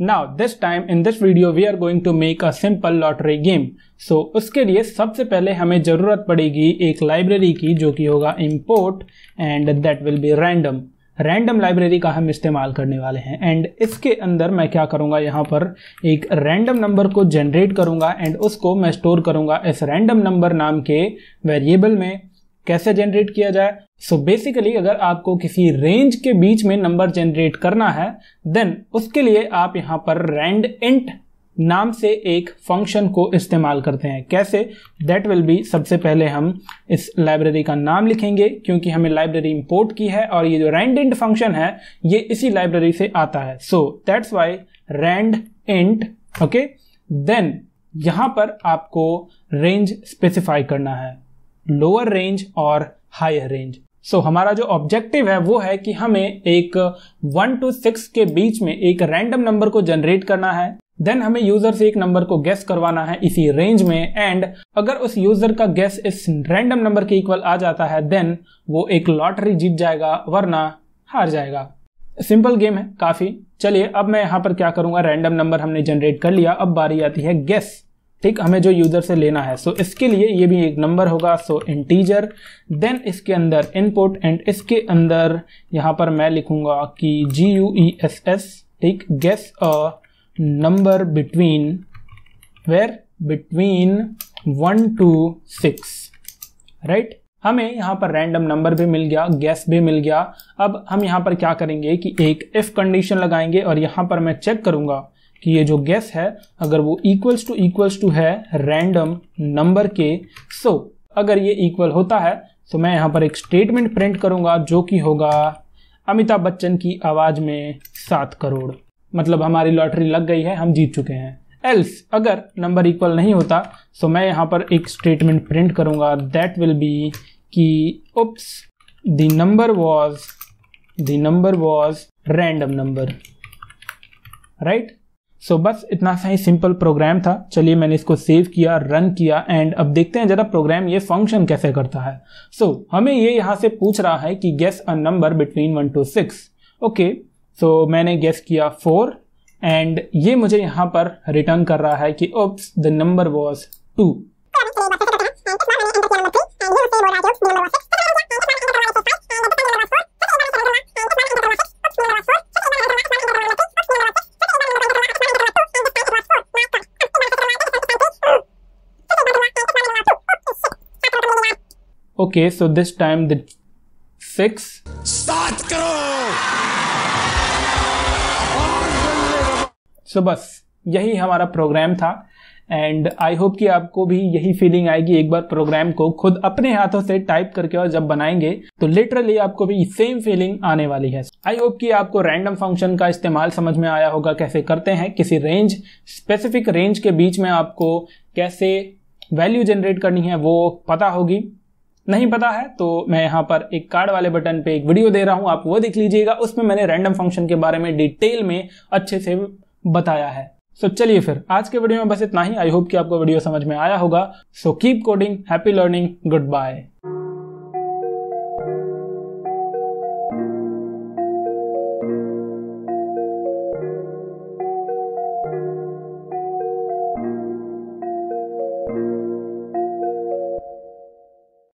now this time in this video we are going to make a simple lottery game so उसके लिए सबसे पहले हमें ज़रूरत पड़ेगी एक लाइब्रेरी की जो कि होगा import and that will be random random library का हम इस्तेमाल करने वाले हैं एंड इसके अंदर मैं क्या करूँगा यहाँ पर एक रैंडम नंबर को जनरेट करूँगा एंड उसको मैं स्टोर करूँगा इस रैंडम नंबर नाम के वेरिएबल में कैसे जनरेट किया जाए सो so बेसिकली अगर आपको किसी रेंज के बीच में नंबर जनरेट करना है देन उसके लिए आप यहाँ पर रैंड इंट नाम से एक फंक्शन को इस्तेमाल करते हैं कैसे दैट विल बी सबसे पहले हम इस लाइब्रेरी का नाम लिखेंगे क्योंकि हमें लाइब्रेरी इंपोर्ट की है और ये जो रैंड इंट फंक्शन है ये इसी लाइब्रेरी से आता है so that's why rand int okay then यहाँ पर आपको रेंज स्पेसिफाई करना है लोअर रेंज और हायर रेंज सो हमारा जो ऑब्जेक्टिव है वो है कि हमें एक वन टू सिक्स के बीच में एक रैंडम नंबर को जनरेट करना है देन हमें यूजर से एक नंबर को गैस करवाना है इसी रेंज में एंड अगर उस यूजर का गैस इस रैंडम नंबर के इक्वल आ जाता है देन वो एक लॉटरी जीत जाएगा वरना हार जाएगा सिंपल गेम है काफी चलिए अब मैं यहाँ पर क्या करूंगा रैंडम नंबर हमने जनरेट कर लिया अब बारी आती है गैस ठीक हमें जो यूज़र से लेना है सो so, इसके लिए ये भी एक नंबर होगा सो इंटीजर देन इसके अंदर इनपुट एंड इसके अंदर यहाँ पर मैं लिखूंगा कि G U E S S ठीक guess a number between where between one to six right हमें यहाँ पर रैंडम नंबर भी मिल गया गैस भी मिल गया अब हम यहाँ पर क्या करेंगे कि एक इफ़ कंडीशन लगाएंगे और यहाँ पर मैं चेक करूँगा कि ये जो गैस है अगर वो इक्वल्स टू इक्वल्स टू है रैंडम नंबर के सो so, अगर ये इक्वल होता है तो मैं यहाँ पर एक स्टेटमेंट प्रिंट करूँगा जो कि होगा अमिताभ बच्चन की आवाज़ में सात करोड़ मतलब हमारी लॉटरी लग गई है हम जीत चुके हैं एल्स अगर नंबर इक्वल नहीं होता तो मैं यहाँ पर एक स्टेटमेंट प्रिंट करूँगा दैट विल बी कि oops the number was the number was random number right so बस इतना सा ही सिंपल प्रोग्राम था चलिए मैंने इसको सेव किया रन किया एंड अब देखते हैं जरा प्रोग्राम ये फंक्शन कैसे करता है सो so, हमें ये यहाँ से पूछ रहा है कि guess a number between one to six okay so मैंने गेस किया फोर एंड ये मुझे यहाँ पर रिटर्न कर रहा है कि oops the number was two okay so this time the six सात करो सो बस यही हमारा प्रोग्राम था एंड आई होप कि आपको भी यही फीलिंग आएगी एक बार प्रोग्राम को खुद अपने हाथों से टाइप करके और जब बनाएंगे तो लिटरली आपको भी सेम फीलिंग आने वाली है आई होप कि आपको रैंडम फंक्शन का इस्तेमाल समझ में आया होगा कैसे करते हैं किसी रेंज स्पेसिफिक रेंज के बीच में आपको कैसे वैल्यू जनरेट करनी है वो पता होगी नहीं पता है तो मैं यहाँ पर एक कार्ड वाले बटन पे एक वीडियो दे रहा हूँ आप वो देख लीजिएगा उसमें मैंने रैंडम फंक्शन के बारे में डिटेल में अच्छे से बताया है सो so, चलिए फिर आज के वीडियो में बस इतना ही आई होप कि आपको वीडियो समझ में आया होगा so keep coding happy learning good bye